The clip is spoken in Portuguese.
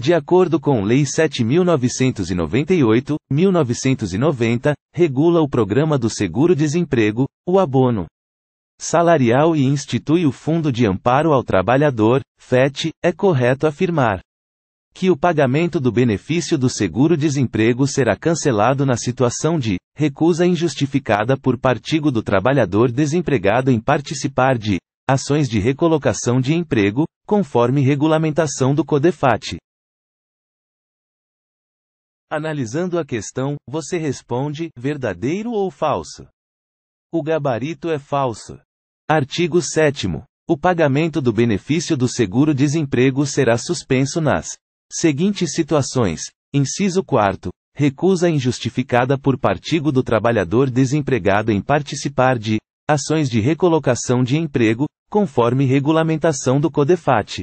De acordo com Lei 7.998, 1990, regula o programa do seguro-desemprego, o abono salarial e institui o Fundo de Amparo ao Trabalhador, FET, é correto afirmar que o pagamento do benefício do seguro-desemprego será cancelado na situação de recusa injustificada por partigo do trabalhador desempregado em participar de ações de recolocação de emprego, conforme regulamentação do CODEFAT. Analisando a questão, você responde: verdadeiro ou falso? O gabarito é falso. Artigo 7. O pagamento do benefício do seguro-desemprego será suspenso nas seguintes situações: inciso 4. Recusa injustificada por partido do trabalhador desempregado em participar de ações de recolocação de emprego, conforme regulamentação do CODEFAT.